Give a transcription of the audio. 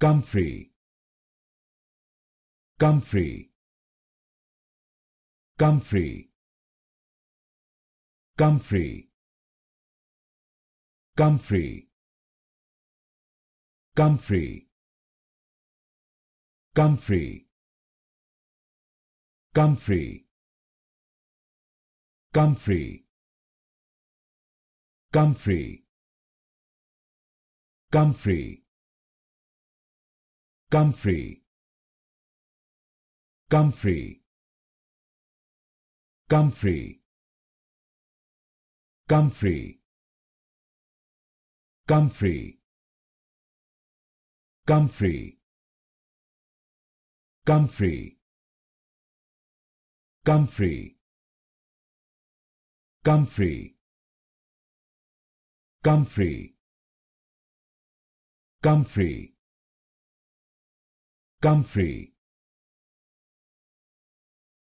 Comfrey Comfrey Comfrey Comfrey Comfrey Comfrey Comfrey Comfrey Comfrey Comfrey Comfrey Comfrey Comfrey Comfrey Comfrey Comfrey Comfrey Comfrey Comfrey Comfrey Comfrey Comfrey Comfrey